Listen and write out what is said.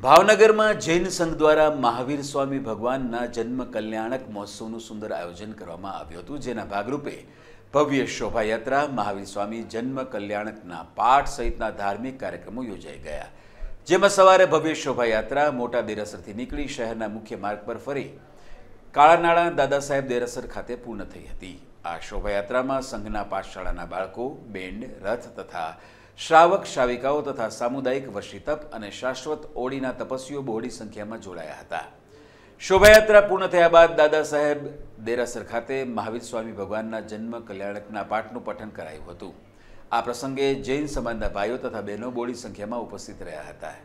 ભાવનગરમાં જૈન સંઘ દ્વારા મહાવીર સ્વામી ભગવાનના જન્મ કલ્યાણક મહોત્સવનું સુંદર આયોજન કરવામાં આવ્યું હતું જેના ભાગરૂપે ભવ્ય શોભાયાત્રા મહાવીર સ્વામી જન્મ કલ્યાણકના પાઠ સહિતના ધાર્મિક કાર્યક્રમો યોજાઈ ગયા જેમાં સવારે ભવ્ય શોભાયાત્રા મોટા દેરાસરથી નીકળી શહેરના મુખ્ય માર્ગ પર ફરી કાળાનાળા દાદા સાહેબ દેરાસર ખાતે પૂર્ણ થઈ હતી આ શોભાયાત્રામાં સંઘના પાઠશાળાના બાળકો બેન્ડ રથ તથા શ્રાવક શ્રાવિકાઓ તથા સામુદાયિક વર્ષી તપ અને શાશ્વત ઓળીના તપસ્વીઓ બહોળી સંખ્યામાં જોડાયા હતા શોભાયાત્રા પૂર્ણ થયા બાદ દાદા સાહેબ દેરાસર ખાતે મહાવીર સ્વામી ભગવાનના જન્મ કલ્યાણકના પાઠનું પઠન કરાયું હતું આ પ્રસંગે જૈન સમાજના ભાઈઓ તથા બહેનો બોડી સંખ્યામાં ઉપસ્થિત રહ્યા હતા